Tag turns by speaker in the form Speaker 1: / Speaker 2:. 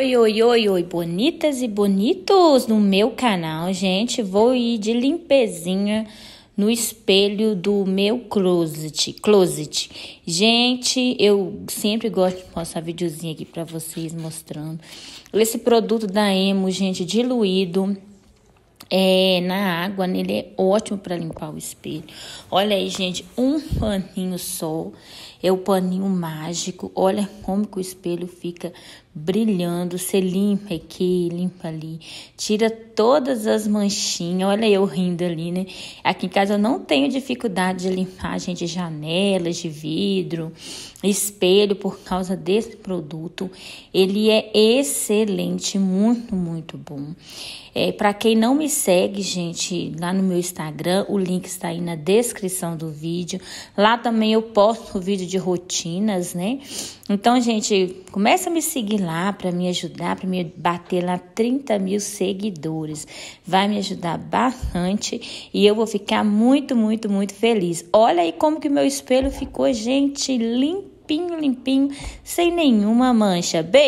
Speaker 1: Oi, oi, oi, oi, bonitas e bonitos no meu canal, gente. Vou ir de limpezinha no espelho do meu closet, closet. Gente, eu sempre gosto de mostrar videozinho aqui para vocês mostrando esse produto da Emo, gente, diluído é, na água, né? ele é ótimo para limpar o espelho. Olha aí, gente, um paninho só é o paninho mágico. Olha como que o espelho fica brilhando. Você limpa aqui, limpa ali, tira todas as manchinhas. Olha eu rindo ali, né? Aqui em casa eu não tenho dificuldade de limpar, gente, janelas de vidro, espelho por causa desse produto. Ele é excelente, muito, muito bom. É, para quem não me segue, gente, lá no meu Instagram, o link está aí na descrição do vídeo. Lá também eu posto o vídeo de rotinas, né? Então, gente, começa a me seguir lá para me ajudar, para me bater lá 30 mil seguidores. Vai me ajudar bastante e eu vou ficar muito, muito, muito feliz. Olha aí como que meu espelho ficou, gente, limpinho, limpinho, sem nenhuma mancha. Beijo!